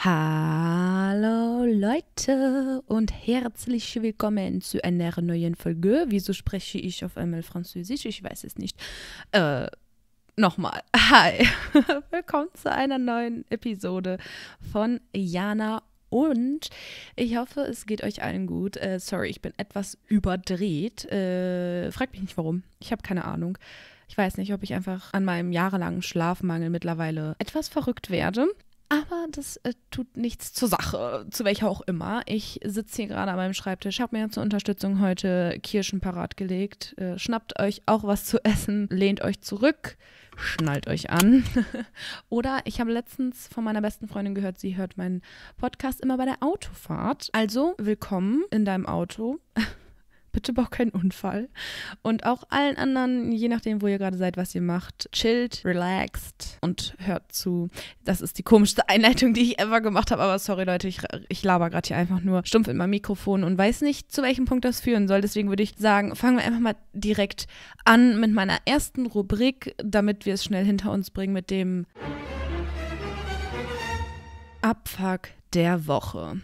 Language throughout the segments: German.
Hallo Leute und herzlich willkommen zu einer neuen Folge. Wieso spreche ich auf einmal Französisch? Ich weiß es nicht. Äh, nochmal. Hi, willkommen zu einer neuen Episode von Jana und ich hoffe, es geht euch allen gut. Äh, sorry, ich bin etwas überdreht. Äh, fragt mich nicht warum. Ich habe keine Ahnung. Ich weiß nicht, ob ich einfach an meinem jahrelangen Schlafmangel mittlerweile etwas verrückt werde. Aber das äh, tut nichts zur Sache, zu welcher auch immer. Ich sitze hier gerade an meinem Schreibtisch, habe mir zur Unterstützung heute Kirschen parat gelegt. Äh, schnappt euch auch was zu essen, lehnt euch zurück, schnallt euch an. Oder ich habe letztens von meiner besten Freundin gehört, sie hört meinen Podcast immer bei der Autofahrt. Also willkommen in deinem Auto. bitte baut keinen Unfall. Und auch allen anderen, je nachdem, wo ihr gerade seid, was ihr macht, chillt, relaxed und hört zu. Das ist die komischste Einleitung, die ich ever gemacht habe, aber sorry Leute, ich, ich laber gerade hier einfach nur stumpf in meinem Mikrofon und weiß nicht, zu welchem Punkt das führen soll. Deswegen würde ich sagen, fangen wir einfach mal direkt an mit meiner ersten Rubrik, damit wir es schnell hinter uns bringen mit dem Abfuck der Woche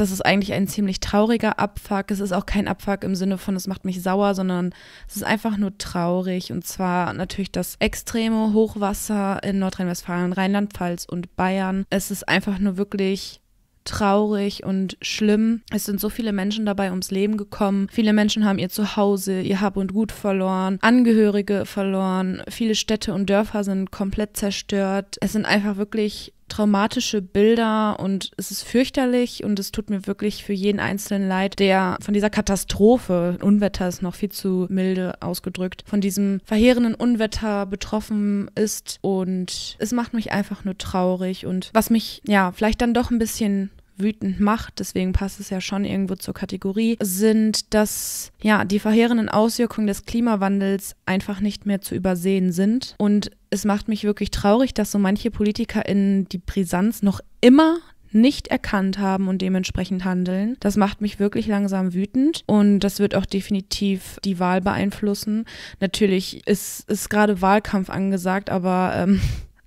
das ist eigentlich ein ziemlich trauriger Abfuck. Es ist auch kein Abfuck im Sinne von, es macht mich sauer, sondern es ist einfach nur traurig. Und zwar natürlich das extreme Hochwasser in Nordrhein-Westfalen, Rheinland-Pfalz und Bayern. Es ist einfach nur wirklich traurig und schlimm. Es sind so viele Menschen dabei ums Leben gekommen. Viele Menschen haben ihr Zuhause, ihr Hab und Gut verloren, Angehörige verloren. Viele Städte und Dörfer sind komplett zerstört. Es sind einfach wirklich traumatische Bilder und es ist fürchterlich und es tut mir wirklich für jeden Einzelnen leid, der von dieser Katastrophe, Unwetter ist noch viel zu milde ausgedrückt, von diesem verheerenden Unwetter betroffen ist und es macht mich einfach nur traurig und was mich ja vielleicht dann doch ein bisschen wütend macht, deswegen passt es ja schon irgendwo zur Kategorie, sind, dass ja die verheerenden Auswirkungen des Klimawandels einfach nicht mehr zu übersehen sind. Und es macht mich wirklich traurig, dass so manche PolitikerInnen die Brisanz noch immer nicht erkannt haben und dementsprechend handeln. Das macht mich wirklich langsam wütend und das wird auch definitiv die Wahl beeinflussen. Natürlich ist, ist gerade Wahlkampf angesagt, aber ähm,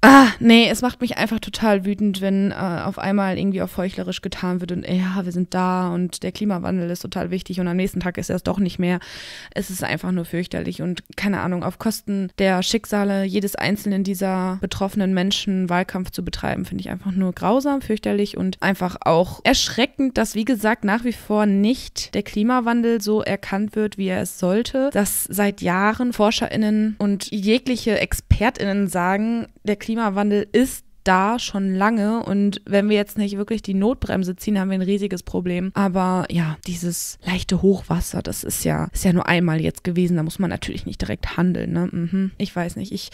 Ah, nee, es macht mich einfach total wütend, wenn äh, auf einmal irgendwie auf heuchlerisch getan wird und ja, wir sind da und der Klimawandel ist total wichtig und am nächsten Tag ist er es doch nicht mehr. Es ist einfach nur fürchterlich und keine Ahnung, auf Kosten der Schicksale jedes einzelnen dieser betroffenen Menschen Wahlkampf zu betreiben, finde ich einfach nur grausam, fürchterlich und einfach auch erschreckend, dass wie gesagt nach wie vor nicht der Klimawandel so erkannt wird, wie er es sollte, dass seit Jahren ForscherInnen und jegliche ExpertInnen sagen, der Klimawandel ist da schon lange und wenn wir jetzt nicht wirklich die Notbremse ziehen, haben wir ein riesiges Problem. Aber ja, dieses leichte Hochwasser, das ist ja, ist ja nur einmal jetzt gewesen. Da muss man natürlich nicht direkt handeln. Ne? Mhm. Ich weiß nicht. Ich,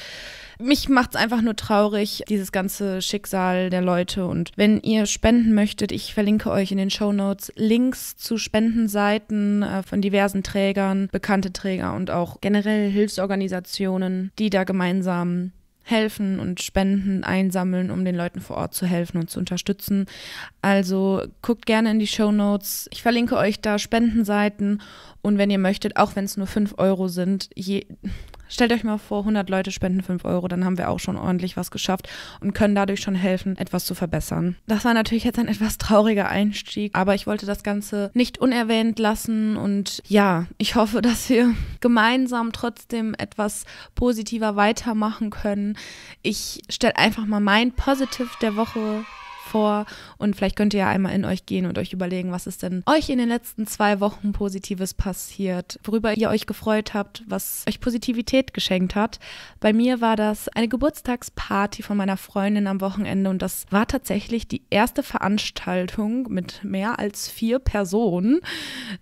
mich macht es einfach nur traurig, dieses ganze Schicksal der Leute. Und wenn ihr spenden möchtet, ich verlinke euch in den Show Notes Links zu Spendenseiten äh, von diversen Trägern, bekannte Träger und auch generell Hilfsorganisationen, die da gemeinsam helfen und Spenden einsammeln, um den Leuten vor Ort zu helfen und zu unterstützen. Also guckt gerne in die Show Notes. Ich verlinke euch da Spendenseiten und wenn ihr möchtet, auch wenn es nur 5 Euro sind, je, Stellt euch mal vor, 100 Leute spenden 5 Euro, dann haben wir auch schon ordentlich was geschafft und können dadurch schon helfen, etwas zu verbessern. Das war natürlich jetzt ein etwas trauriger Einstieg, aber ich wollte das Ganze nicht unerwähnt lassen und ja, ich hoffe, dass wir gemeinsam trotzdem etwas positiver weitermachen können. Ich stelle einfach mal mein Positiv der Woche vor und vielleicht könnt ihr ja einmal in euch gehen und euch überlegen, was ist denn euch in den letzten zwei Wochen Positives passiert, worüber ihr euch gefreut habt, was euch Positivität geschenkt hat. Bei mir war das eine Geburtstagsparty von meiner Freundin am Wochenende und das war tatsächlich die erste Veranstaltung mit mehr als vier Personen,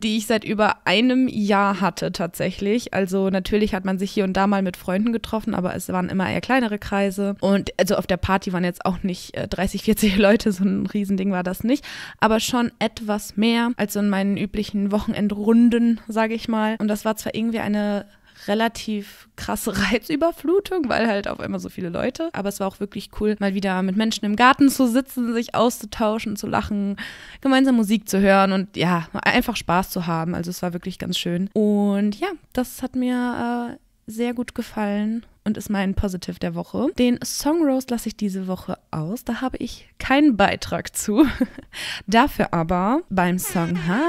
die ich seit über einem Jahr hatte tatsächlich. Also natürlich hat man sich hier und da mal mit Freunden getroffen, aber es waren immer eher kleinere Kreise. Und also auf der Party waren jetzt auch nicht 30, äh, 40 Leute Leute, so ein Riesending war das nicht, aber schon etwas mehr als in meinen üblichen Wochenendrunden, sage ich mal. Und das war zwar irgendwie eine relativ krasse Reizüberflutung, weil halt auf einmal so viele Leute. Aber es war auch wirklich cool, mal wieder mit Menschen im Garten zu sitzen, sich auszutauschen, zu lachen, gemeinsam Musik zu hören und ja, einfach Spaß zu haben. Also es war wirklich ganz schön. Und ja, das hat mir äh, sehr gut gefallen und ist mein Positive der Woche. Den Song Roast lasse ich diese Woche aus, da habe ich keinen Beitrag zu. Dafür aber beim Song Hi.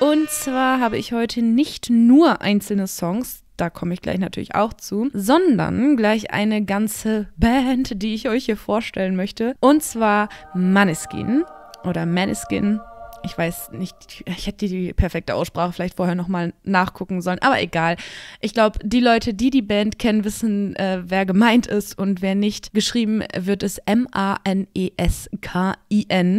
Und zwar habe ich heute nicht nur einzelne Songs, da komme ich gleich natürlich auch zu, sondern gleich eine ganze Band, die ich euch hier vorstellen möchte. Und zwar Maneskin oder Maneskin ich weiß nicht, ich hätte die perfekte Aussprache vielleicht vorher nochmal nachgucken sollen, aber egal. Ich glaube, die Leute, die die Band kennen, wissen, äh, wer gemeint ist und wer nicht. Geschrieben wird es M-A-N-E-S-K-I-N.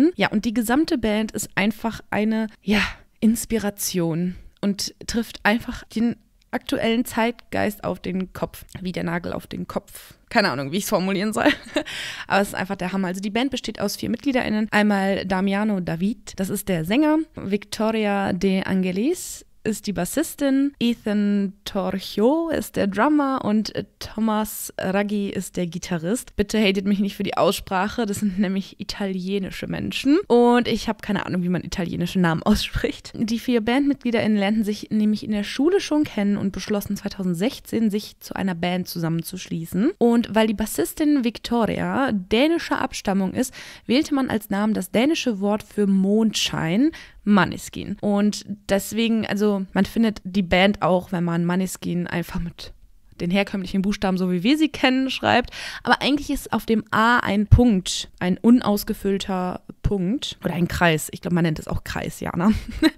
E ja, und die gesamte Band ist einfach eine, ja, Inspiration und trifft einfach den aktuellen Zeitgeist auf den Kopf, wie der Nagel auf den Kopf keine Ahnung, wie ich es formulieren soll. Aber es ist einfach der Hammer. Also die Band besteht aus vier MitgliederInnen. Einmal Damiano David, das ist der Sänger. Victoria De Angelis ist die Bassistin, Ethan Torchio ist der Drummer und äh, Thomas Raggi ist der Gitarrist. Bitte hatet mich nicht für die Aussprache, das sind nämlich italienische Menschen und ich habe keine Ahnung, wie man italienische Namen ausspricht. Die vier BandmitgliederInnen lernten sich nämlich in der Schule schon kennen und beschlossen 2016, sich zu einer Band zusammenzuschließen. Und weil die Bassistin Victoria dänischer Abstammung ist, wählte man als Namen das dänische Wort für Mondschein, Maneskin. Und deswegen, also man findet die Band auch, wenn man Maneskin einfach mit den herkömmlichen Buchstaben, so wie wir sie kennen, schreibt. Aber eigentlich ist auf dem A ein Punkt, ein unausgefüllter Punkt oder ein Kreis. Ich glaube, man nennt es auch Kreis, Jana. Ne?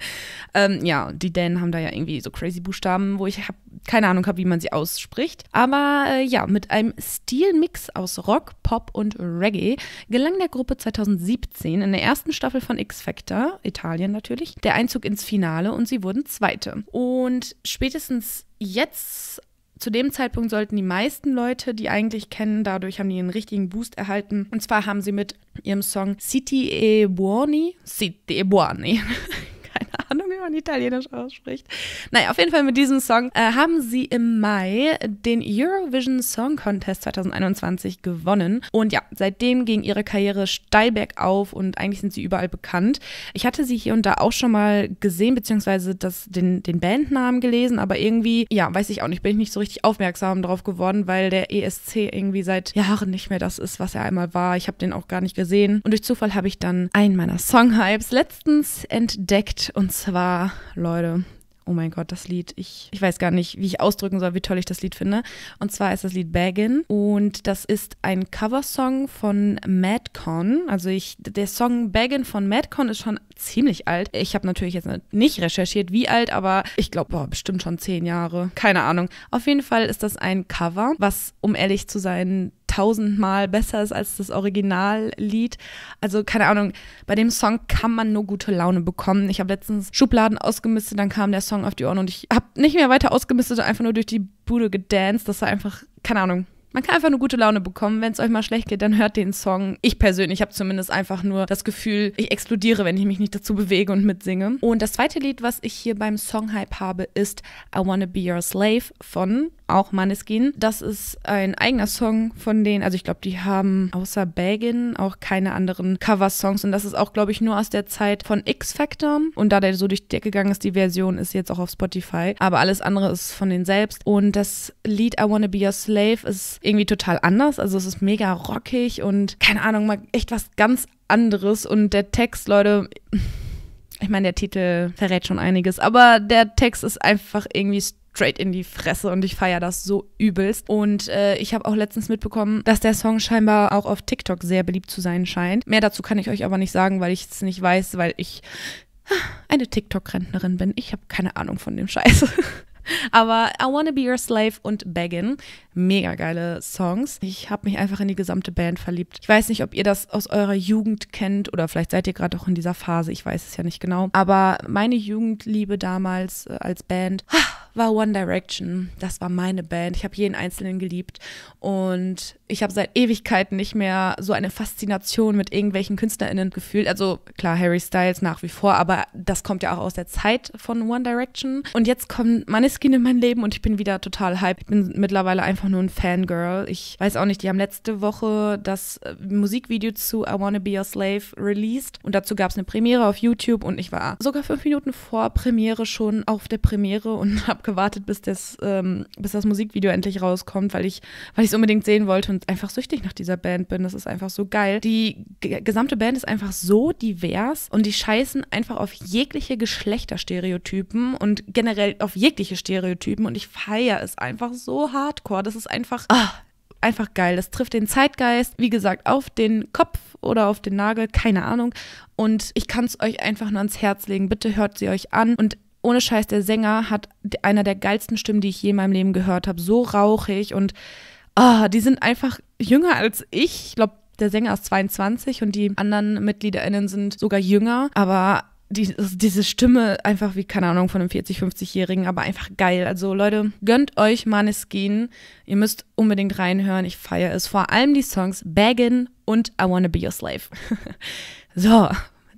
ähm, ja, die Dänen haben da ja irgendwie so crazy Buchstaben, wo ich hab, keine Ahnung habe, wie man sie ausspricht. Aber äh, ja, mit einem Stilmix aus Rock, Pop und Reggae gelang der Gruppe 2017 in der ersten Staffel von X Factor, Italien natürlich, der Einzug ins Finale und sie wurden Zweite. Und spätestens jetzt zu dem Zeitpunkt sollten die meisten Leute die eigentlich kennen, dadurch haben die einen richtigen Boost erhalten. Und zwar haben sie mit ihrem Song City e Buoni, City e Buoni, man Italienisch ausspricht. Naja, auf jeden Fall mit diesem Song äh, haben sie im Mai den Eurovision Song Contest 2021 gewonnen. Und ja, seitdem ging ihre Karriere steil bergauf und eigentlich sind sie überall bekannt. Ich hatte sie hier und da auch schon mal gesehen, beziehungsweise das, den, den Bandnamen gelesen, aber irgendwie, ja, weiß ich auch nicht, bin ich nicht so richtig aufmerksam drauf geworden, weil der ESC irgendwie seit Jahren nicht mehr das ist, was er einmal war. Ich habe den auch gar nicht gesehen. Und durch Zufall habe ich dann einen meiner Songhypes letztens entdeckt und zwar Leute, oh mein Gott, das Lied. Ich, ich weiß gar nicht, wie ich ausdrücken soll, wie toll ich das Lied finde. Und zwar ist das Lied Baggin und das ist ein Coversong von Madcon. Also ich, der Song Baggin von Madcon ist schon ziemlich alt. Ich habe natürlich jetzt nicht recherchiert, wie alt, aber ich glaube, bestimmt schon zehn Jahre. Keine Ahnung. Auf jeden Fall ist das ein Cover, was, um ehrlich zu sein, tausendmal besser ist als das Originallied. Also keine Ahnung, bei dem Song kann man nur gute Laune bekommen. Ich habe letztens Schubladen ausgemistet, dann kam der Song auf die Ohren und ich habe nicht mehr weiter ausgemistet, und einfach nur durch die Bude gedanced. Das war einfach, keine Ahnung. Man kann einfach nur gute Laune bekommen. Wenn es euch mal schlecht geht, dann hört den Song. Ich persönlich habe zumindest einfach nur das Gefühl, ich explodiere, wenn ich mich nicht dazu bewege und mitsinge. Und das zweite Lied, was ich hier beim Songhype habe, ist I Wanna Be Your Slave von auch Maneskin. Das ist ein eigener Song von denen. Also ich glaube, die haben außer Baggin auch keine anderen Cover-Songs. Und das ist auch, glaube ich, nur aus der Zeit von X-Factor. Und da der so durch die Decke gegangen ist, die Version ist jetzt auch auf Spotify. Aber alles andere ist von denen selbst. Und das Lied I Wanna Be Your Slave ist irgendwie total anders. Also es ist mega rockig und keine Ahnung, mal echt was ganz anderes. Und der Text, Leute... Ich meine, der Titel verrät schon einiges, aber der Text ist einfach irgendwie straight in die Fresse und ich feiere das so übelst. Und äh, ich habe auch letztens mitbekommen, dass der Song scheinbar auch auf TikTok sehr beliebt zu sein scheint. Mehr dazu kann ich euch aber nicht sagen, weil ich es nicht weiß, weil ich eine TikTok-Rentnerin bin. Ich habe keine Ahnung von dem Scheiß. Aber I Wanna Be Your Slave und Beggin, mega geile Songs. Ich habe mich einfach in die gesamte Band verliebt. Ich weiß nicht, ob ihr das aus eurer Jugend kennt oder vielleicht seid ihr gerade auch in dieser Phase, ich weiß es ja nicht genau. Aber meine Jugendliebe damals äh, als Band war One Direction. Das war meine Band. Ich habe jeden Einzelnen geliebt und ich habe seit Ewigkeiten nicht mehr so eine Faszination mit irgendwelchen KünstlerInnen gefühlt. Also klar, Harry Styles nach wie vor, aber das kommt ja auch aus der Zeit von One Direction. Und jetzt kommen Manis Skin in mein Leben und ich bin wieder total hype. Ich bin mittlerweile einfach nur ein Fangirl. Ich weiß auch nicht, die haben letzte Woche das äh, Musikvideo zu I Wanna Be Your Slave released und dazu gab es eine Premiere auf YouTube und ich war sogar fünf Minuten vor Premiere schon auf der Premiere und habe gewartet, bis das, ähm, bis das Musikvideo endlich rauskommt, weil ich weil es unbedingt sehen wollte und einfach süchtig nach dieser Band bin. Das ist einfach so geil. Die gesamte Band ist einfach so divers und die scheißen einfach auf jegliche Geschlechterstereotypen und generell auf jegliche Stereotypen und ich feiere es einfach so hardcore. Das ist einfach, ah, einfach geil. Das trifft den Zeitgeist, wie gesagt, auf den Kopf oder auf den Nagel, keine Ahnung. Und ich kann es euch einfach nur ans Herz legen. Bitte hört sie euch an. Und ohne Scheiß, der Sänger hat einer der geilsten Stimmen, die ich je in meinem Leben gehört habe. So rauchig und ah, die sind einfach jünger als ich. Ich glaube, der Sänger ist 22 und die anderen MitgliederInnen sind sogar jünger. Aber die, diese Stimme einfach wie, keine Ahnung, von einem 40-, 50-Jährigen, aber einfach geil. Also Leute, gönnt euch Maneskin. Ihr müsst unbedingt reinhören. Ich feiere es. Vor allem die Songs Baggin und I Wanna Be Your Slave. so,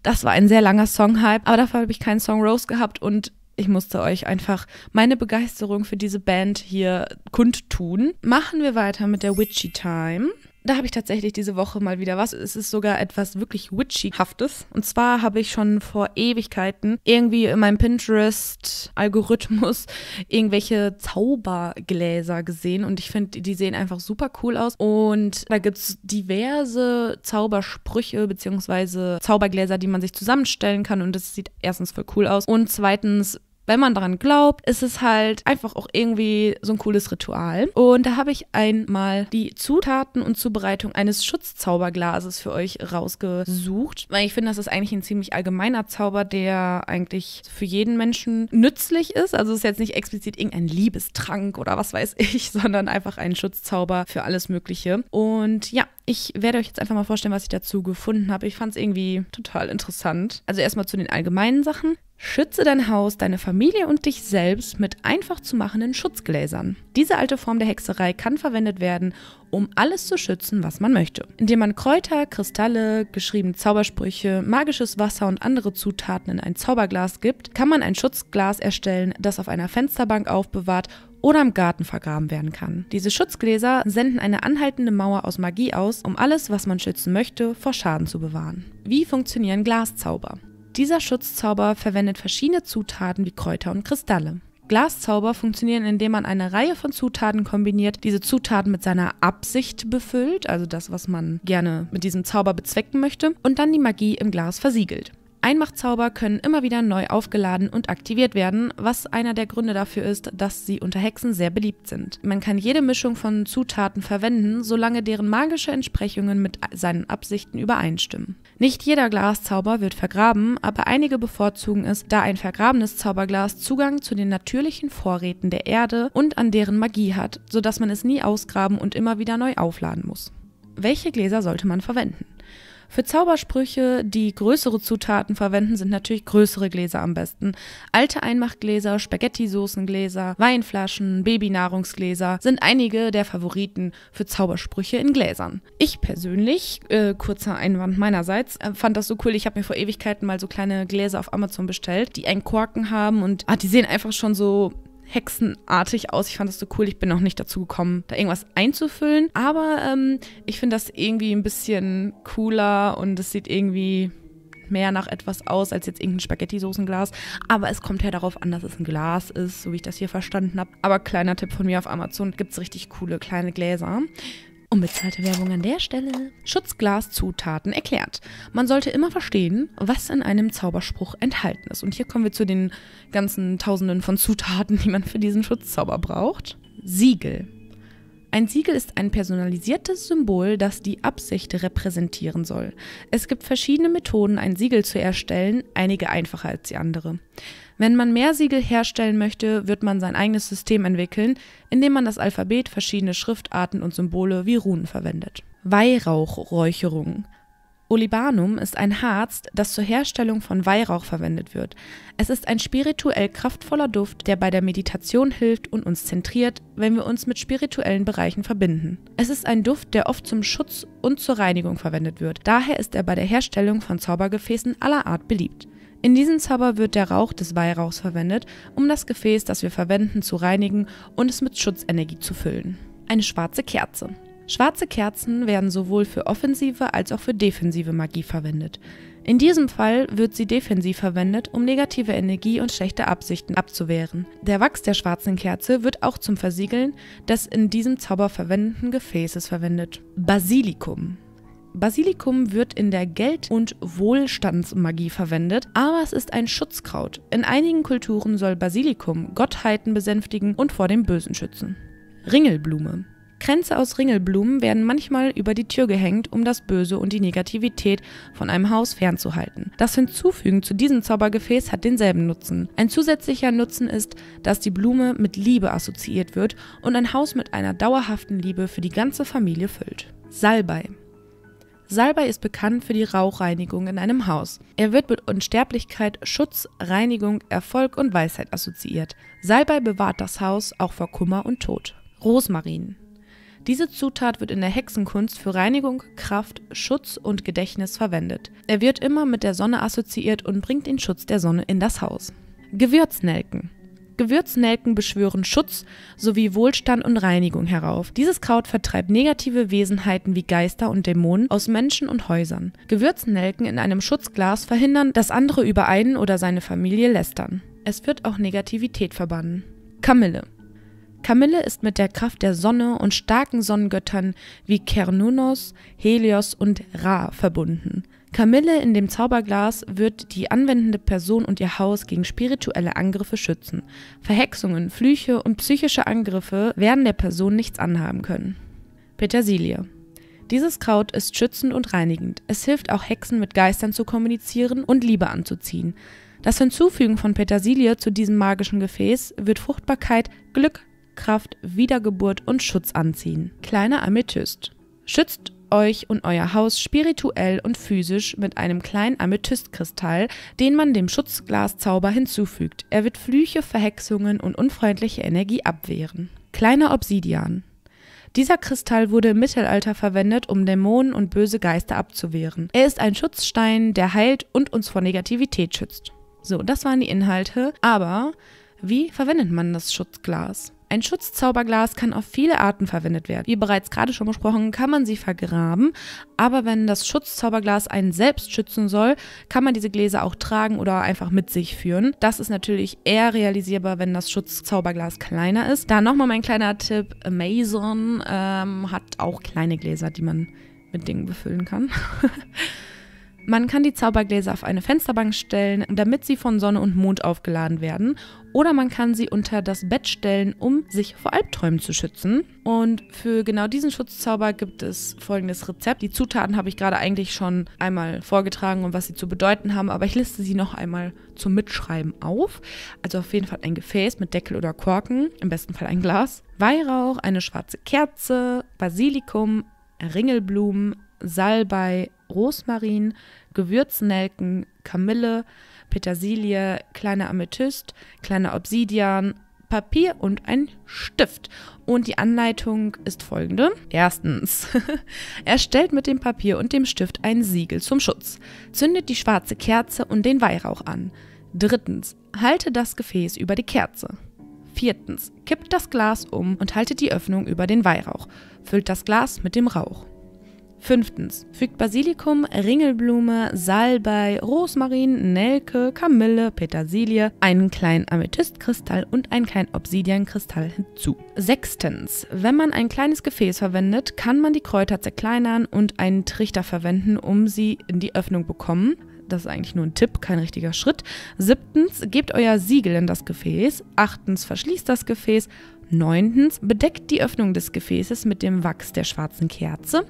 das war ein sehr langer Song-Hype, aber dafür habe ich keinen Song Rose gehabt und ich musste euch einfach meine Begeisterung für diese Band hier kundtun. Machen wir weiter mit der Witchy Time. Da habe ich tatsächlich diese Woche mal wieder was. Es ist sogar etwas wirklich Witchy-haftes. Und zwar habe ich schon vor Ewigkeiten irgendwie in meinem Pinterest-Algorithmus irgendwelche Zaubergläser gesehen. Und ich finde, die sehen einfach super cool aus. Und da gibt es diverse Zaubersprüche bzw. Zaubergläser, die man sich zusammenstellen kann. Und das sieht erstens voll cool aus. Und zweitens wenn man daran glaubt, ist es halt einfach auch irgendwie so ein cooles Ritual. Und da habe ich einmal die Zutaten und Zubereitung eines Schutzzauberglases für euch rausgesucht, weil ich finde, das ist eigentlich ein ziemlich allgemeiner Zauber, der eigentlich für jeden Menschen nützlich ist. Also es ist jetzt nicht explizit irgendein Liebestrank oder was weiß ich, sondern einfach ein Schutzzauber für alles Mögliche. Und ja, ich werde euch jetzt einfach mal vorstellen, was ich dazu gefunden habe. Ich fand es irgendwie total interessant. Also erstmal zu den allgemeinen Sachen. Schütze dein Haus, deine Familie und dich selbst mit einfach zu machenden Schutzgläsern. Diese alte Form der Hexerei kann verwendet werden, um alles zu schützen, was man möchte. Indem man Kräuter, Kristalle, geschriebene Zaubersprüche, magisches Wasser und andere Zutaten in ein Zauberglas gibt, kann man ein Schutzglas erstellen, das auf einer Fensterbank aufbewahrt oder im Garten vergraben werden kann. Diese Schutzgläser senden eine anhaltende Mauer aus Magie aus, um alles, was man schützen möchte, vor Schaden zu bewahren. Wie funktionieren Glaszauber? Dieser Schutzzauber verwendet verschiedene Zutaten wie Kräuter und Kristalle. Glaszauber funktionieren, indem man eine Reihe von Zutaten kombiniert, diese Zutaten mit seiner Absicht befüllt, also das, was man gerne mit diesem Zauber bezwecken möchte, und dann die Magie im Glas versiegelt. Einmachzauber können immer wieder neu aufgeladen und aktiviert werden, was einer der Gründe dafür ist, dass sie unter Hexen sehr beliebt sind. Man kann jede Mischung von Zutaten verwenden, solange deren magische Entsprechungen mit seinen Absichten übereinstimmen. Nicht jeder Glaszauber wird vergraben, aber einige bevorzugen es, da ein vergrabenes Zauberglas Zugang zu den natürlichen Vorräten der Erde und an deren Magie hat, sodass man es nie ausgraben und immer wieder neu aufladen muss. Welche Gläser sollte man verwenden? Für Zaubersprüche, die größere Zutaten verwenden, sind natürlich größere Gläser am besten. Alte Einmachgläser, Spaghetti-Soßengläser, Weinflaschen, Babynahrungsgläser sind einige der Favoriten für Zaubersprüche in Gläsern. Ich persönlich, äh, kurzer Einwand meinerseits, äh, fand das so cool. Ich habe mir vor Ewigkeiten mal so kleine Gläser auf Amazon bestellt, die einen Korken haben und ah, die sehen einfach schon so hexenartig aus. Ich fand das so cool. Ich bin noch nicht dazu gekommen, da irgendwas einzufüllen. Aber ähm, ich finde das irgendwie ein bisschen cooler und es sieht irgendwie mehr nach etwas aus als jetzt irgendein Spaghetti-Soßenglas. Aber es kommt ja darauf an, dass es ein Glas ist, so wie ich das hier verstanden habe. Aber kleiner Tipp von mir auf Amazon, gibt es richtig coole kleine Gläser. Unbezahlte Werbung an der Stelle. Schutzglaszutaten erklärt. Man sollte immer verstehen, was in einem Zauberspruch enthalten ist. Und hier kommen wir zu den ganzen Tausenden von Zutaten, die man für diesen Schutzzauber braucht. Siegel. Ein Siegel ist ein personalisiertes Symbol, das die Absicht repräsentieren soll. Es gibt verschiedene Methoden, ein Siegel zu erstellen, einige einfacher als die andere. Wenn man mehr Siegel herstellen möchte, wird man sein eigenes System entwickeln, indem man das Alphabet, verschiedene Schriftarten und Symbole wie Runen verwendet. Weihrauchräucherung. Olibanum ist ein Harz, das zur Herstellung von Weihrauch verwendet wird. Es ist ein spirituell kraftvoller Duft, der bei der Meditation hilft und uns zentriert, wenn wir uns mit spirituellen Bereichen verbinden. Es ist ein Duft, der oft zum Schutz und zur Reinigung verwendet wird. Daher ist er bei der Herstellung von Zaubergefäßen aller Art beliebt. In diesem Zauber wird der Rauch des Weihrauchs verwendet, um das Gefäß, das wir verwenden, zu reinigen und es mit Schutzenergie zu füllen. Eine schwarze Kerze. Schwarze Kerzen werden sowohl für offensive als auch für defensive Magie verwendet. In diesem Fall wird sie defensiv verwendet, um negative Energie und schlechte Absichten abzuwehren. Der Wachs der schwarzen Kerze wird auch zum Versiegeln des in diesem Zauber verwendeten Gefäßes verwendet. Basilikum Basilikum wird in der Geld- und Wohlstandsmagie verwendet, aber es ist ein Schutzkraut. In einigen Kulturen soll Basilikum Gottheiten besänftigen und vor dem Bösen schützen. Ringelblume. Kränze aus Ringelblumen werden manchmal über die Tür gehängt, um das Böse und die Negativität von einem Haus fernzuhalten. Das Hinzufügen zu diesem Zaubergefäß hat denselben Nutzen. Ein zusätzlicher Nutzen ist, dass die Blume mit Liebe assoziiert wird und ein Haus mit einer dauerhaften Liebe für die ganze Familie füllt. Salbei. Salbei ist bekannt für die Rauchreinigung in einem Haus. Er wird mit Unsterblichkeit, Schutz, Reinigung, Erfolg und Weisheit assoziiert. Salbei bewahrt das Haus auch vor Kummer und Tod. Rosmarin. Diese Zutat wird in der Hexenkunst für Reinigung, Kraft, Schutz und Gedächtnis verwendet. Er wird immer mit der Sonne assoziiert und bringt den Schutz der Sonne in das Haus. Gewürznelken. Gewürznelken beschwören Schutz sowie Wohlstand und Reinigung herauf. Dieses Kraut vertreibt negative Wesenheiten wie Geister und Dämonen aus Menschen und Häusern. Gewürznelken in einem Schutzglas verhindern, dass andere über einen oder seine Familie lästern. Es wird auch Negativität verbannen. Kamille. Kamille ist mit der Kraft der Sonne und starken Sonnengöttern wie Kernunos, Helios und Ra verbunden. Kamille in dem Zauberglas wird die anwendende Person und ihr Haus gegen spirituelle Angriffe schützen. Verhexungen, Flüche und psychische Angriffe werden der Person nichts anhaben können. Petersilie. Dieses Kraut ist schützend und reinigend. Es hilft auch Hexen mit Geistern zu kommunizieren und Liebe anzuziehen. Das Hinzufügen von Petersilie zu diesem magischen Gefäß wird Fruchtbarkeit, Glück, Kraft, Wiedergeburt und Schutz anziehen. Kleiner Amethyst. Schützt euch und euer Haus spirituell und physisch mit einem kleinen Amethystkristall, den man dem Schutzglaszauber hinzufügt. Er wird Flüche, Verhexungen und unfreundliche Energie abwehren. Kleiner Obsidian. Dieser Kristall wurde im Mittelalter verwendet, um Dämonen und böse Geister abzuwehren. Er ist ein Schutzstein, der heilt und uns vor Negativität schützt. So, das waren die Inhalte, aber wie verwendet man das Schutzglas? Ein Schutzzauberglas kann auf viele Arten verwendet werden. Wie bereits gerade schon besprochen, kann man sie vergraben, aber wenn das Schutzzauberglas einen selbst schützen soll, kann man diese Gläser auch tragen oder einfach mit sich führen. Das ist natürlich eher realisierbar, wenn das Schutzzauberglas kleiner ist. Da nochmal mein kleiner Tipp, Amazon ähm, hat auch kleine Gläser, die man mit Dingen befüllen kann. Man kann die Zaubergläser auf eine Fensterbank stellen, damit sie von Sonne und Mond aufgeladen werden oder man kann sie unter das Bett stellen, um sich vor Albträumen zu schützen. Und für genau diesen Schutzzauber gibt es folgendes Rezept. Die Zutaten habe ich gerade eigentlich schon einmal vorgetragen und was sie zu bedeuten haben, aber ich liste sie noch einmal zum Mitschreiben auf. Also auf jeden Fall ein Gefäß mit Deckel oder Korken, im besten Fall ein Glas, Weihrauch, eine schwarze Kerze, Basilikum, Ringelblumen, Salbei, Rosmarin, Gewürznelken, Kamille, Petersilie, kleiner Amethyst, kleiner Obsidian, Papier und ein Stift. Und die Anleitung ist folgende. Erstens, erstellt mit dem Papier und dem Stift ein Siegel zum Schutz. Zündet die schwarze Kerze und den Weihrauch an. Drittens, halte das Gefäß über die Kerze. Viertens, kippt das Glas um und haltet die Öffnung über den Weihrauch. Füllt das Glas mit dem Rauch. Fünftens. Fügt Basilikum, Ringelblume, Salbei, Rosmarin, Nelke, Kamille, Petersilie, einen kleinen Amethystkristall und einen kleinen Obsidiankristall hinzu. Sechstens. Wenn man ein kleines Gefäß verwendet, kann man die Kräuter zerkleinern und einen Trichter verwenden, um sie in die Öffnung bekommen. Das ist eigentlich nur ein Tipp, kein richtiger Schritt. Siebtens, gebt euer Siegel in das Gefäß. Achtens, verschließt das Gefäß. Neuntens, bedeckt die Öffnung des Gefäßes mit dem Wachs der schwarzen Kerze.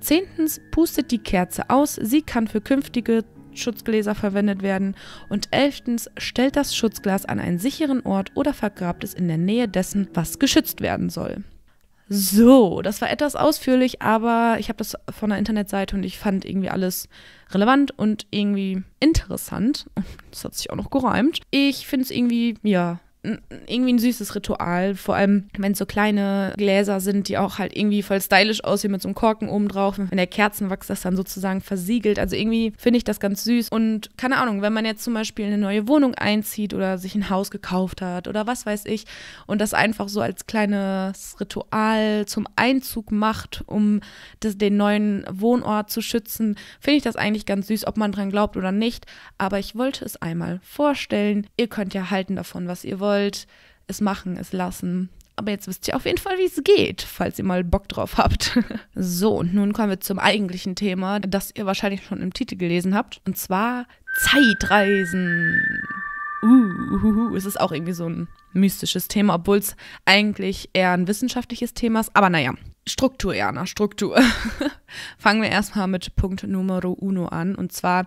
Zehntens, pustet die Kerze aus, sie kann für künftige Schutzgläser verwendet werden. Und elftens, stellt das Schutzglas an einen sicheren Ort oder vergrabt es in der Nähe dessen, was geschützt werden soll. So, das war etwas ausführlich, aber ich habe das von der Internetseite und ich fand irgendwie alles relevant und irgendwie interessant. Das hat sich auch noch geräumt. Ich finde es irgendwie, ja, irgendwie ein süßes Ritual. Vor allem, wenn es so kleine Gläser sind, die auch halt irgendwie voll stylisch aussehen mit so einem Korken oben drauf. Wenn der Kerzenwachs das dann sozusagen versiegelt. Also irgendwie finde ich das ganz süß. Und keine Ahnung, wenn man jetzt zum Beispiel eine neue Wohnung einzieht oder sich ein Haus gekauft hat oder was weiß ich und das einfach so als kleines Ritual zum Einzug macht, um das, den neuen Wohnort zu schützen, finde ich das eigentlich ganz süß, ob man dran glaubt oder nicht. Aber ich wollte es einmal vorstellen. Ihr könnt ja halten davon, was ihr wollt wollt, es machen, es lassen. Aber jetzt wisst ihr auf jeden Fall, wie es geht, falls ihr mal Bock drauf habt. so, und nun kommen wir zum eigentlichen Thema, das ihr wahrscheinlich schon im Titel gelesen habt. Und zwar Zeitreisen. Uh, es ist auch irgendwie so ein mystisches Thema, obwohl es eigentlich eher ein wissenschaftliches Thema ist. Aber naja, Struktur, Jana, Struktur. Fangen wir erstmal mit Punkt Numero Uno an. Und zwar,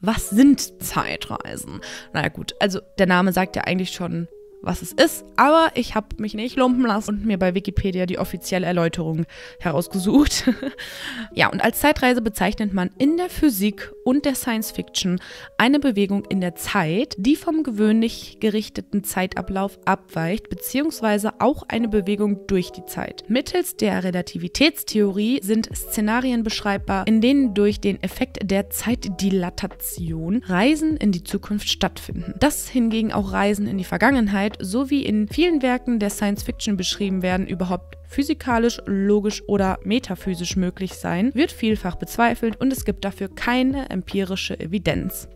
was sind Zeitreisen? Naja gut, also der Name sagt ja eigentlich schon was es ist, aber ich habe mich nicht lumpen lassen und mir bei Wikipedia die offizielle Erläuterung herausgesucht. ja, und als Zeitreise bezeichnet man in der Physik und der Science Fiction eine Bewegung in der Zeit, die vom gewöhnlich gerichteten Zeitablauf abweicht, beziehungsweise auch eine Bewegung durch die Zeit. Mittels der Relativitätstheorie sind Szenarien beschreibbar, in denen durch den Effekt der Zeitdilatation Reisen in die Zukunft stattfinden. Das hingegen auch Reisen in die Vergangenheit Wirklichkeit, so wie in vielen Werken der Science Fiction beschrieben werden, überhaupt physikalisch, logisch oder metaphysisch möglich sein, wird vielfach bezweifelt und es gibt dafür keine empirische Evidenz.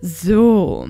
So,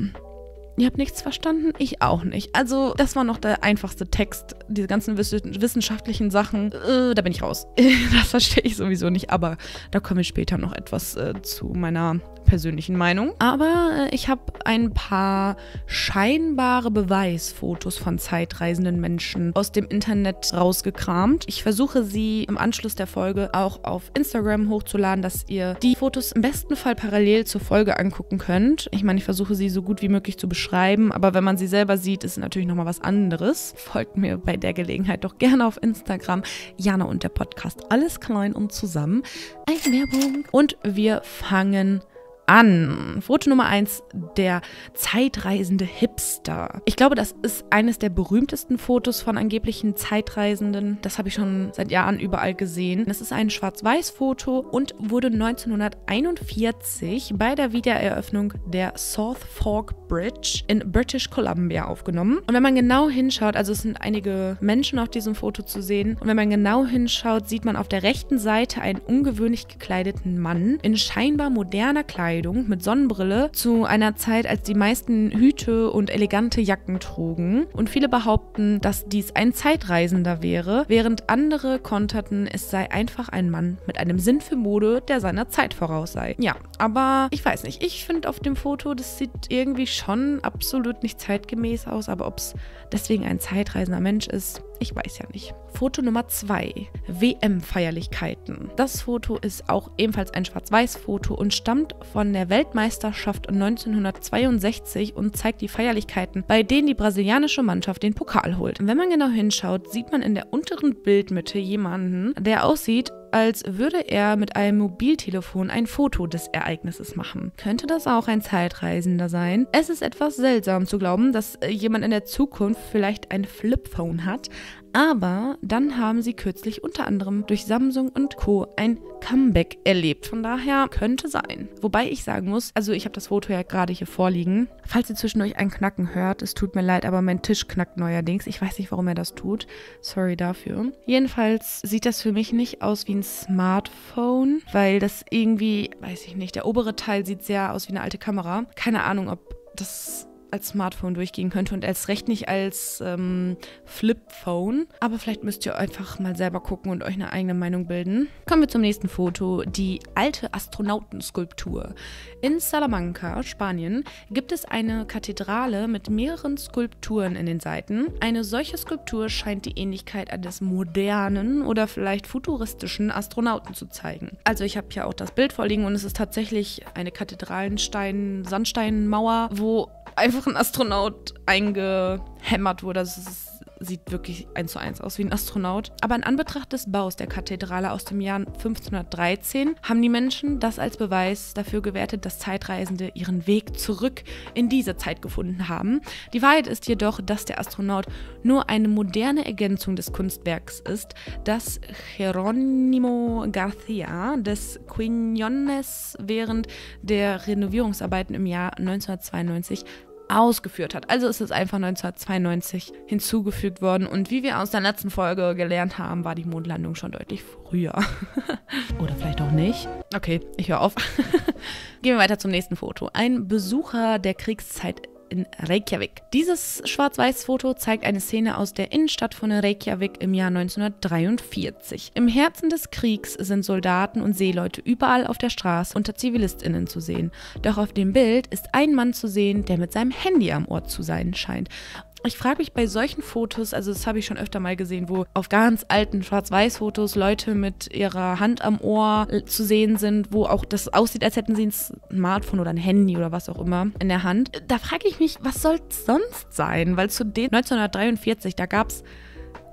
Ihr habt nichts verstanden? Ich auch nicht. Also, das war noch der einfachste Text. Diese ganzen wissenschaftlichen Sachen, äh, da bin ich raus. das verstehe ich sowieso nicht, aber da komme ich später noch etwas äh, zu meiner persönlichen Meinung. Aber äh, ich habe ein paar scheinbare Beweisfotos von zeitreisenden Menschen aus dem Internet rausgekramt. Ich versuche sie im Anschluss der Folge auch auf Instagram hochzuladen, dass ihr die Fotos im besten Fall parallel zur Folge angucken könnt. Ich meine, ich versuche sie so gut wie möglich zu beschreiben, aber wenn man sie selber sieht, ist natürlich nochmal was anderes. Folgt mir bei der Gelegenheit doch gerne auf Instagram. Jana und der Podcast, alles klein und zusammen. Eine Werbung. Und wir fangen an an. Foto Nummer 1, der zeitreisende Hipster. Ich glaube, das ist eines der berühmtesten Fotos von angeblichen Zeitreisenden. Das habe ich schon seit Jahren überall gesehen. Das ist ein Schwarz-Weiß-Foto und wurde 1941 bei der Wiedereröffnung der South Fork Bridge in British Columbia aufgenommen. Und wenn man genau hinschaut, also es sind einige Menschen auf diesem Foto zu sehen, und wenn man genau hinschaut, sieht man auf der rechten Seite einen ungewöhnlich gekleideten Mann in scheinbar moderner Kleidung Kleidung mit Sonnenbrille zu einer Zeit, als die meisten Hüte und elegante Jacken trugen. Und viele behaupten, dass dies ein Zeitreisender wäre, während andere konterten, es sei einfach ein Mann mit einem Sinn für Mode, der seiner Zeit voraus sei. Ja, aber ich weiß nicht. Ich finde auf dem Foto, das sieht irgendwie schon absolut nicht zeitgemäß aus, aber ob es deswegen ein zeitreisender Mensch ist, ich weiß ja nicht. Foto Nummer 2. WM-Feierlichkeiten. Das Foto ist auch ebenfalls ein Schwarz-Weiß-Foto und stammt von der Weltmeisterschaft 1962 und zeigt die Feierlichkeiten, bei denen die brasilianische Mannschaft den Pokal holt. Wenn man genau hinschaut, sieht man in der unteren Bildmitte jemanden, der aussieht, als würde er mit einem Mobiltelefon ein Foto des Ereignisses machen. Könnte das auch ein Zeitreisender sein? Es ist etwas seltsam zu glauben, dass äh, jemand in der Zukunft vielleicht ein Flipphone hat, aber dann haben sie kürzlich unter anderem durch Samsung und Co. ein Comeback erlebt. Von daher könnte sein. Wobei ich sagen muss, also ich habe das Foto ja gerade hier vorliegen. Falls ihr zwischendurch ein Knacken hört, es tut mir leid, aber mein Tisch knackt neuerdings. Ich weiß nicht, warum er das tut. Sorry dafür. Jedenfalls sieht das für mich nicht aus wie ein Smartphone, weil das irgendwie, weiß ich nicht, der obere Teil sieht sehr aus wie eine alte Kamera. Keine Ahnung, ob das als Smartphone durchgehen könnte und erst recht nicht als ähm, Flip-Phone. Aber vielleicht müsst ihr einfach mal selber gucken und euch eine eigene Meinung bilden. Kommen wir zum nächsten Foto, die alte Astronautenskulptur. In Salamanca, Spanien, gibt es eine Kathedrale mit mehreren Skulpturen in den Seiten. Eine solche Skulptur scheint die Ähnlichkeit eines modernen oder vielleicht futuristischen Astronauten zu zeigen. Also ich habe hier auch das Bild vorliegen und es ist tatsächlich eine Kathedralenstein-Sandsteinmauer, wo einfach ein Astronaut eingehämmert wurde. Also ist sieht wirklich eins zu eins aus wie ein Astronaut. Aber in Anbetracht des Baus der Kathedrale aus dem Jahr 1513 haben die Menschen das als Beweis dafür gewertet, dass Zeitreisende ihren Weg zurück in diese Zeit gefunden haben. Die Wahrheit ist jedoch, dass der Astronaut nur eine moderne Ergänzung des Kunstwerks ist, das Jerónimo García des Quiñones während der Renovierungsarbeiten im Jahr 1992 ausgeführt hat. Also ist es einfach 1992 hinzugefügt worden und wie wir aus der letzten Folge gelernt haben, war die Mondlandung schon deutlich früher. Oder vielleicht auch nicht. Okay, ich höre auf. Gehen wir weiter zum nächsten Foto. Ein Besucher der Kriegszeit in Reykjavik. Dieses Schwarz-Weiß-Foto zeigt eine Szene aus der Innenstadt von Reykjavik im Jahr 1943. Im Herzen des Kriegs sind Soldaten und Seeleute überall auf der Straße unter ZivilistInnen zu sehen. Doch auf dem Bild ist ein Mann zu sehen, der mit seinem Handy am Ort zu sein scheint. Ich frage mich bei solchen Fotos, also das habe ich schon öfter mal gesehen, wo auf ganz alten Schwarz-Weiß-Fotos Leute mit ihrer Hand am Ohr äh, zu sehen sind, wo auch das aussieht, als hätten sie ein Smartphone oder ein Handy oder was auch immer in der Hand. Äh, da frage ich mich, was soll es sonst sein? Weil zu den 1943, da gab es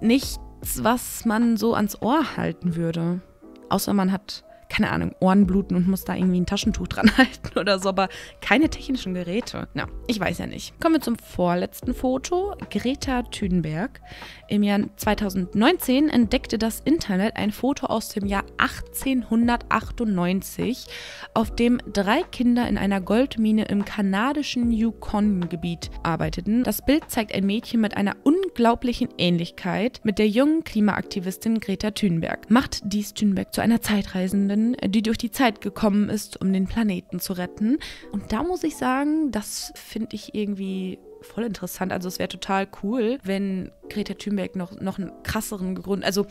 nichts, was man so ans Ohr halten würde. Außer man hat keine Ahnung, Ohrenbluten und muss da irgendwie ein Taschentuch dran halten oder so, aber keine technischen Geräte. Na, ich weiß ja nicht. Kommen wir zum vorletzten Foto. Greta Thunberg. Im Jahr 2019 entdeckte das Internet ein Foto aus dem Jahr 1898, auf dem drei Kinder in einer Goldmine im kanadischen Yukon-Gebiet arbeiteten. Das Bild zeigt ein Mädchen mit einer un unglaublichen Ähnlichkeit mit der jungen Klimaaktivistin Greta Thunberg, macht dies Thunberg zu einer Zeitreisenden, die durch die Zeit gekommen ist, um den Planeten zu retten. Und da muss ich sagen, das finde ich irgendwie voll interessant. Also es wäre total cool, wenn Greta Thunberg noch, noch einen krasseren Grund, also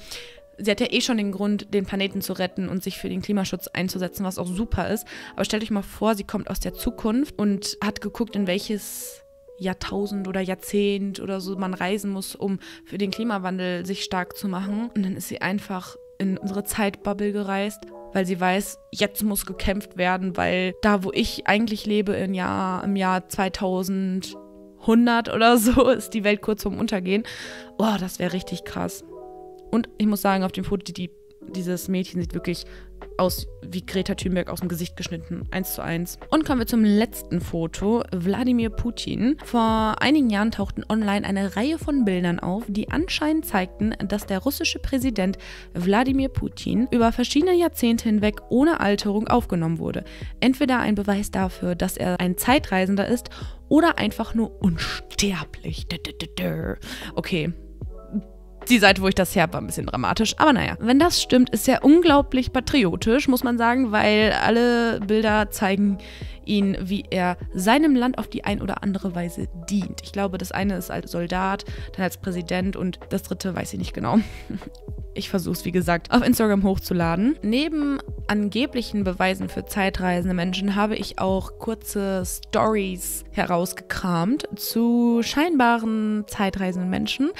sie hat ja eh schon den Grund, den Planeten zu retten und sich für den Klimaschutz einzusetzen, was auch super ist. Aber stellt euch mal vor, sie kommt aus der Zukunft und hat geguckt, in welches Jahrtausend oder Jahrzehnt oder so man reisen muss, um für den Klimawandel sich stark zu machen. Und dann ist sie einfach in unsere Zeitbubble gereist, weil sie weiß, jetzt muss gekämpft werden, weil da, wo ich eigentlich lebe, im Jahr, im Jahr 2100 oder so, ist die Welt kurz vorm Untergehen. Oh, das wäre richtig krass. Und ich muss sagen, auf dem Foto, die, dieses Mädchen sieht wirklich aus wie Greta Thunberg aus dem Gesicht geschnitten, eins zu eins. Und kommen wir zum letzten Foto, Wladimir Putin. Vor einigen Jahren tauchten online eine Reihe von Bildern auf, die anscheinend zeigten, dass der russische Präsident Wladimir Putin über verschiedene Jahrzehnte hinweg ohne Alterung aufgenommen wurde. Entweder ein Beweis dafür, dass er ein Zeitreisender ist oder einfach nur unsterblich. Okay, die Seite, wo ich das her war ein bisschen dramatisch. Aber naja, wenn das stimmt, ist er unglaublich patriotisch, muss man sagen, weil alle Bilder zeigen ihn, wie er seinem Land auf die ein oder andere Weise dient. Ich glaube, das eine ist als Soldat, dann als Präsident und das dritte weiß ich nicht genau. Ich versuche es, wie gesagt, auf Instagram hochzuladen. Neben angeblichen Beweisen für zeitreisende Menschen habe ich auch kurze Stories herausgekramt zu scheinbaren zeitreisenden Menschen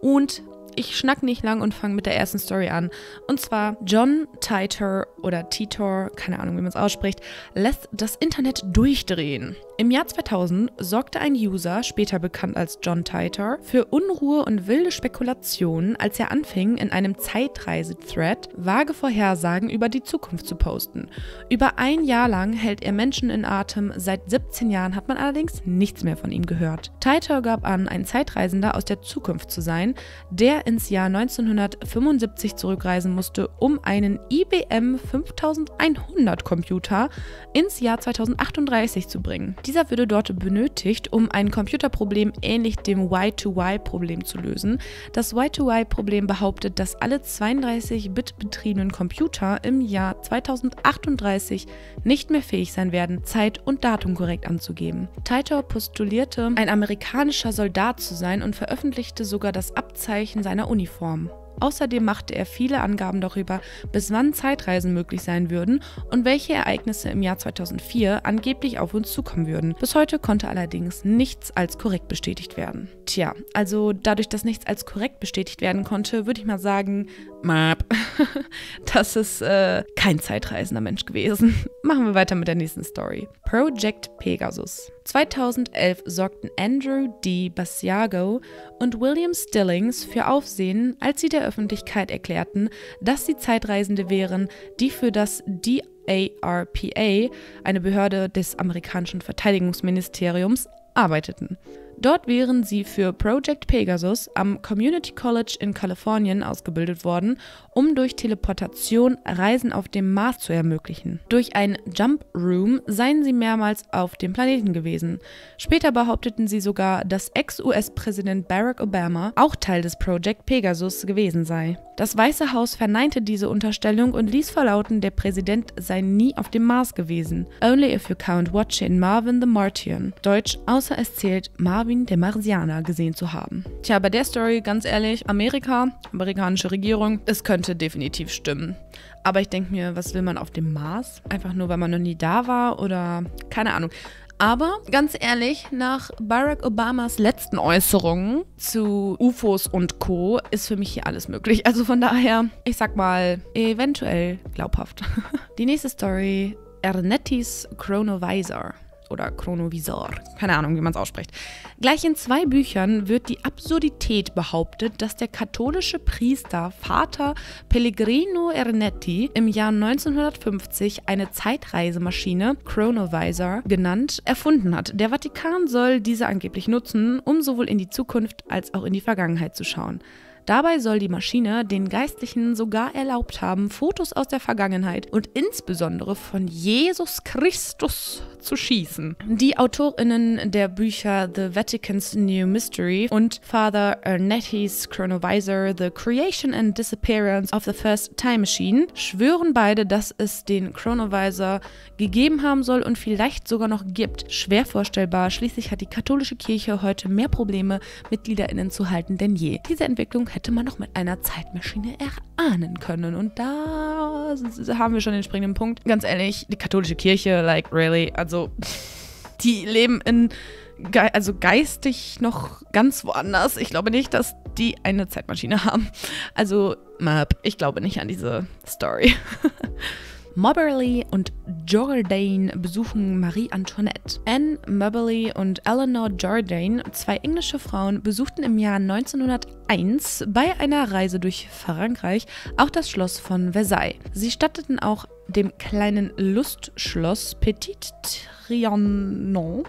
und ich schnack nicht lang und fange mit der ersten Story an. Und zwar John Titor oder Titor, keine Ahnung, wie man es ausspricht, lässt das Internet durchdrehen. Im Jahr 2000 sorgte ein User, später bekannt als John Titor, für Unruhe und wilde Spekulationen, als er anfing, in einem Zeitreise-Thread vage Vorhersagen über die Zukunft zu posten. Über ein Jahr lang hält er Menschen in Atem, seit 17 Jahren hat man allerdings nichts mehr von ihm gehört. Titor gab an, ein Zeitreisender aus der Zukunft zu sein, der ins Jahr 1975 zurückreisen musste, um einen IBM 5100 Computer ins Jahr 2038 zu bringen. Dieser würde dort benötigt, um ein Computerproblem ähnlich dem Y2Y-Problem zu lösen. Das Y2Y-Problem behauptet, dass alle 32-Bit betriebenen Computer im Jahr 2038 nicht mehr fähig sein werden, Zeit und Datum korrekt anzugeben. Titor postulierte, ein amerikanischer Soldat zu sein und veröffentlichte sogar das Abzeichen seiner Uniform. Außerdem machte er viele Angaben darüber, bis wann Zeitreisen möglich sein würden und welche Ereignisse im Jahr 2004 angeblich auf uns zukommen würden. Bis heute konnte allerdings nichts als korrekt bestätigt werden. Tja, also dadurch, dass nichts als korrekt bestätigt werden konnte, würde ich mal sagen, map, das ist äh, kein zeitreisender Mensch gewesen. Machen wir weiter mit der nächsten Story. Project Pegasus. 2011 sorgten Andrew D. Basiago und William Stillings für Aufsehen, als sie der Öffentlichkeit erklärten, dass sie Zeitreisende wären, die für das DARPA, eine Behörde des amerikanischen Verteidigungsministeriums, arbeiteten. Dort wären sie für Project Pegasus am Community College in Kalifornien ausgebildet worden, um durch Teleportation Reisen auf dem Mars zu ermöglichen. Durch ein Jump Room seien sie mehrmals auf dem Planeten gewesen. Später behaupteten sie sogar, dass Ex-US-Präsident Barack Obama auch Teil des Project Pegasus gewesen sei. Das Weiße Haus verneinte diese Unterstellung und ließ verlauten, der Präsident sei nie auf dem Mars gewesen. Only if you count watching Marvin the Martian. Deutsch, außer es zählt, Marvin der Marsianer gesehen zu haben. Tja, bei der Story, ganz ehrlich, Amerika, amerikanische Regierung, es könnte definitiv stimmen. Aber ich denke mir, was will man auf dem Mars? Einfach nur, weil man noch nie da war oder keine Ahnung. Aber ganz ehrlich, nach Barack Obamas letzten Äußerungen zu UFOs und Co. ist für mich hier alles möglich. Also von daher, ich sag mal, eventuell glaubhaft. Die nächste Story, Ernettis Chronovisor oder Chronovisor, keine Ahnung, wie man es ausspricht. Gleich in zwei Büchern wird die Absurdität behauptet, dass der katholische Priester Vater Pellegrino Ernetti im Jahr 1950 eine Zeitreisemaschine, Chronovisor genannt, erfunden hat. Der Vatikan soll diese angeblich nutzen, um sowohl in die Zukunft als auch in die Vergangenheit zu schauen. Dabei soll die Maschine den Geistlichen sogar erlaubt haben, Fotos aus der Vergangenheit und insbesondere von Jesus Christus zu schießen. Die Autorinnen der Bücher The Vatican's New Mystery und Father Ernetti's Chronovisor The Creation and Disappearance of the First Time Machine schwören beide, dass es den Chronovisor gegeben haben soll und vielleicht sogar noch gibt. Schwer vorstellbar, schließlich hat die katholische Kirche heute mehr Probleme, MitgliederInnen zu halten denn je. Diese Entwicklung hätte man noch mit einer Zeitmaschine erahnen können. Und da haben wir schon den springenden Punkt. Ganz ehrlich, die katholische Kirche, like really, also die leben in ge also geistig noch ganz woanders. Ich glaube nicht, dass die eine Zeitmaschine haben. Also, Map, ich glaube nicht an diese Story. Moberly und Jourdain besuchen Marie Antoinette. Anne Moberly und Eleanor Jourdain, zwei englische Frauen, besuchten im Jahr 1901 bei einer Reise durch Frankreich auch das Schloss von Versailles. Sie statteten auch dem kleinen Lustschloss Petit Trianon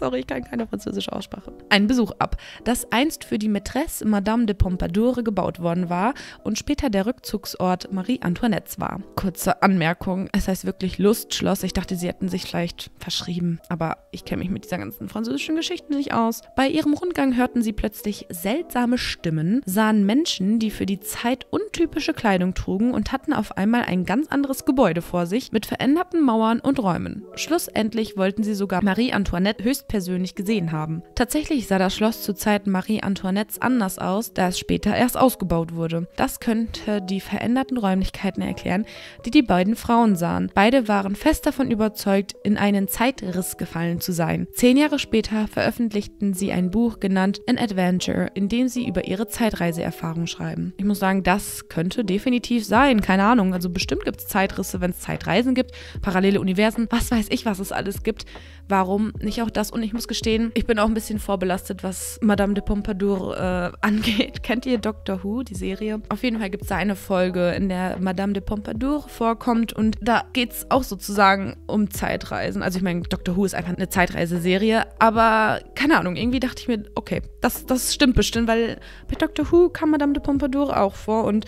Sorry, ich kann keine französische Aussprache. Ein Besuch ab, das einst für die Maîtresse Madame de Pompadour gebaut worden war und später der Rückzugsort Marie Antoinettes war. Kurze Anmerkung, es heißt wirklich Lustschloss. Ich dachte, sie hätten sich vielleicht verschrieben, aber ich kenne mich mit dieser ganzen französischen Geschichte nicht aus. Bei ihrem Rundgang hörten sie plötzlich seltsame Stimmen, sahen Menschen, die für die Zeit untypische Kleidung trugen und hatten auf einmal ein ganz anderes Gebäude vor sich mit veränderten Mauern und Räumen. Schlussendlich wollten sie sogar Marie Antoinette höchst persönlich gesehen haben. Tatsächlich sah das Schloss zu Zeiten Marie Antoinettes anders aus, da es später erst ausgebaut wurde. Das könnte die veränderten Räumlichkeiten erklären, die die beiden Frauen sahen. Beide waren fest davon überzeugt, in einen Zeitriss gefallen zu sein. Zehn Jahre später veröffentlichten sie ein Buch genannt An Adventure, in dem sie über ihre Zeitreiseerfahrung schreiben. Ich muss sagen, das könnte definitiv sein. Keine Ahnung. Also bestimmt gibt es Zeitrisse, wenn es Zeitreisen gibt, parallele Universen, was weiß ich, was es alles gibt warum nicht auch das? Und ich muss gestehen, ich bin auch ein bisschen vorbelastet, was Madame de Pompadour äh, angeht. Kennt ihr Doctor Who, die Serie? Auf jeden Fall gibt es da eine Folge, in der Madame de Pompadour vorkommt und da geht es auch sozusagen um Zeitreisen. Also ich meine, Doctor Who ist einfach eine Zeitreiseserie, aber keine Ahnung, irgendwie dachte ich mir, okay, das, das stimmt bestimmt, weil bei Doctor Who kam Madame de Pompadour auch vor und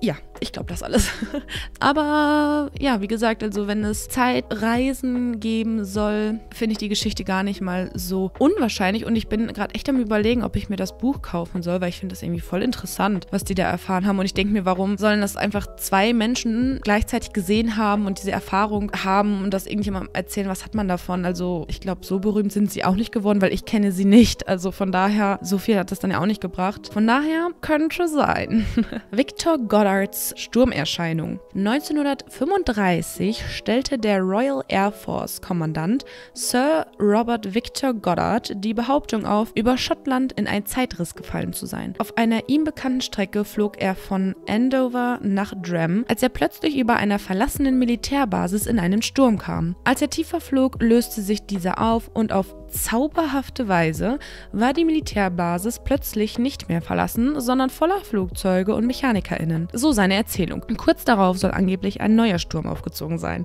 ja, ich glaube das alles. Aber ja, wie gesagt, also wenn es Zeitreisen geben soll, finde ich die Geschichte gar nicht mal so unwahrscheinlich. Und ich bin gerade echt am überlegen, ob ich mir das Buch kaufen soll, weil ich finde das irgendwie voll interessant, was die da erfahren haben. Und ich denke mir, warum sollen das einfach zwei Menschen gleichzeitig gesehen haben und diese Erfahrung haben und das irgendjemandem erzählen, was hat man davon? Also ich glaube, so berühmt sind sie auch nicht geworden, weil ich kenne sie nicht. Also von daher, so viel hat das dann ja auch nicht gebracht. Von daher könnte sein. Victor Goddard Pollards Sturmerscheinung. 1935 stellte der Royal Air Force Kommandant Sir Robert Victor Goddard die Behauptung auf, über Schottland in einen Zeitriss gefallen zu sein. Auf einer ihm bekannten Strecke flog er von Andover nach Dram, als er plötzlich über einer verlassenen Militärbasis in einen Sturm kam. Als er tiefer flog, löste sich dieser auf und auf zauberhafte Weise war die Militärbasis plötzlich nicht mehr verlassen, sondern voller Flugzeuge und MechanikerInnen. So seine Erzählung. Kurz darauf soll angeblich ein neuer Sturm aufgezogen sein.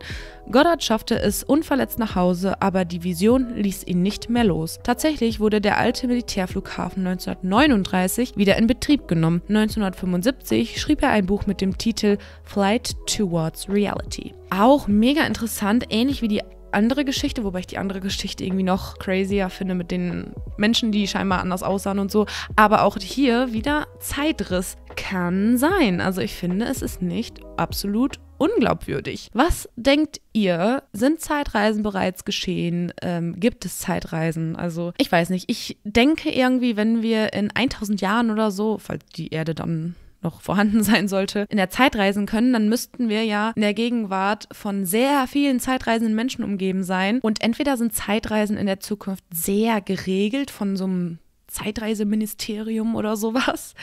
Goddard schaffte es unverletzt nach Hause, aber die Vision ließ ihn nicht mehr los. Tatsächlich wurde der alte Militärflughafen 1939 wieder in Betrieb genommen. 1975 schrieb er ein Buch mit dem Titel Flight Towards Reality. Auch mega interessant, ähnlich wie die andere Geschichte, wobei ich die andere Geschichte irgendwie noch crazier finde mit den Menschen, die scheinbar anders aussahen und so. Aber auch hier wieder Zeitriss kann sein. Also ich finde, es ist nicht absolut unglaubwürdig. Was denkt ihr? Sind Zeitreisen bereits geschehen? Ähm, gibt es Zeitreisen? Also ich weiß nicht. Ich denke irgendwie, wenn wir in 1000 Jahren oder so, falls die Erde dann noch vorhanden sein sollte, in der Zeit reisen können, dann müssten wir ja in der Gegenwart von sehr vielen zeitreisenden Menschen umgeben sein. Und entweder sind Zeitreisen in der Zukunft sehr geregelt von so einem Zeitreiseministerium oder sowas.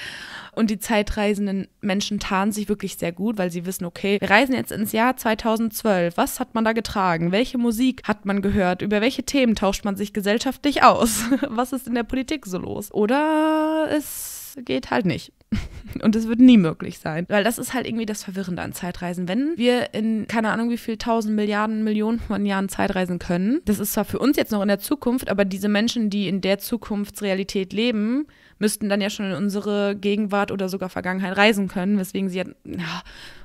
Und die zeitreisenden Menschen tarnen sich wirklich sehr gut, weil sie wissen, okay, wir reisen jetzt ins Jahr 2012. Was hat man da getragen? Welche Musik hat man gehört? Über welche Themen tauscht man sich gesellschaftlich aus? Was ist in der Politik so los? Oder es geht halt nicht. Und es wird nie möglich sein. Weil das ist halt irgendwie das Verwirrende an Zeitreisen. Wenn wir in keine Ahnung wie viel tausend Milliarden, Millionen von Jahren Zeitreisen können, das ist zwar für uns jetzt noch in der Zukunft, aber diese Menschen, die in der Zukunftsrealität leben, müssten dann ja schon in unsere Gegenwart oder sogar Vergangenheit reisen können, weswegen sie ja,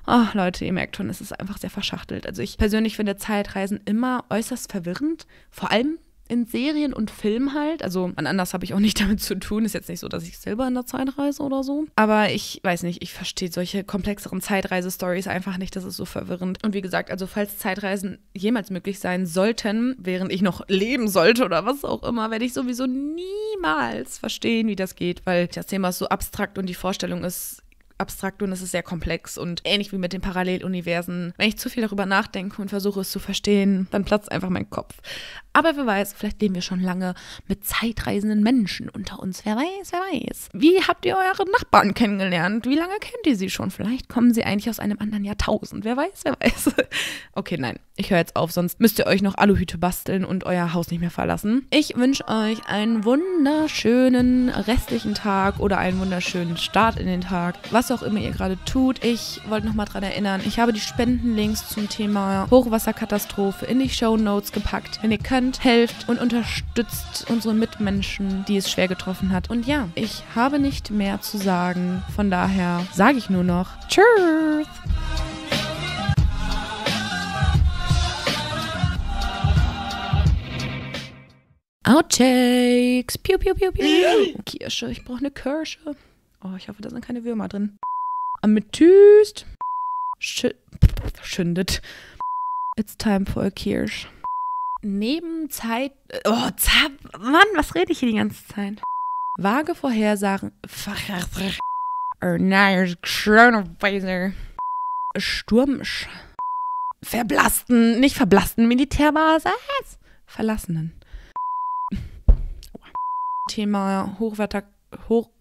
oh, Leute, ihr merkt schon, es ist einfach sehr verschachtelt. Also ich persönlich finde Zeitreisen immer äußerst verwirrend, vor allem in Serien und Filmen halt. Also an anders habe ich auch nicht damit zu tun. Ist jetzt nicht so, dass ich selber in der Zeit reise oder so. Aber ich weiß nicht, ich verstehe solche komplexeren Zeitreise-Stories einfach nicht. Das ist so verwirrend. Und wie gesagt, also falls Zeitreisen jemals möglich sein sollten, während ich noch leben sollte oder was auch immer, werde ich sowieso niemals verstehen, wie das geht, weil das Thema ist so abstrakt und die Vorstellung ist abstrakt und es ist sehr komplex und ähnlich wie mit den Paralleluniversen. Wenn ich zu viel darüber nachdenke und versuche es zu verstehen, dann platzt einfach mein Kopf. Aber wer weiß, vielleicht leben wir schon lange mit zeitreisenden Menschen unter uns. Wer weiß, wer weiß. Wie habt ihr eure Nachbarn kennengelernt? Wie lange kennt ihr sie schon? Vielleicht kommen sie eigentlich aus einem anderen Jahrtausend. Wer weiß, wer weiß. Okay, nein, ich höre jetzt auf, sonst müsst ihr euch noch Aluhüte basteln und euer Haus nicht mehr verlassen. Ich wünsche euch einen wunderschönen restlichen Tag oder einen wunderschönen Start in den Tag. Was was auch immer ihr gerade tut. Ich wollte nochmal dran erinnern, ich habe die Spendenlinks zum Thema Hochwasserkatastrophe in die Show Notes gepackt. Wenn ihr könnt, helft und unterstützt unsere Mitmenschen, die es schwer getroffen hat. Und ja, ich habe nicht mehr zu sagen. Von daher sage ich nur noch Tschüss! Outtakes. Piu, piu, piu, piu. Kirsche, ich brauche eine Kirsche. Oh, ich hoffe, da sind keine Würmer drin. Amethyst. Sch schündet. It's time for a Kirsch. Neben Zeit. Oh, Zap. Mann, was rede ich hier die ganze Zeit? Vage Vorhersagen. Oh Coronavirus. Sturmsch. Verblasten. Nicht verblasten, Militärbasis. Verlassenen. Thema Hochwetter. Hoch.